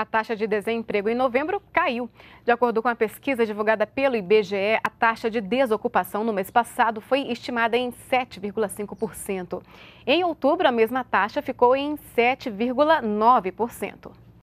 a taxa de desemprego em novembro caiu. De acordo com a pesquisa divulgada pelo IBGE, a taxa de desocupação no mês passado foi estimada em 7,5%. Em outubro, a mesma taxa ficou em 7,9%.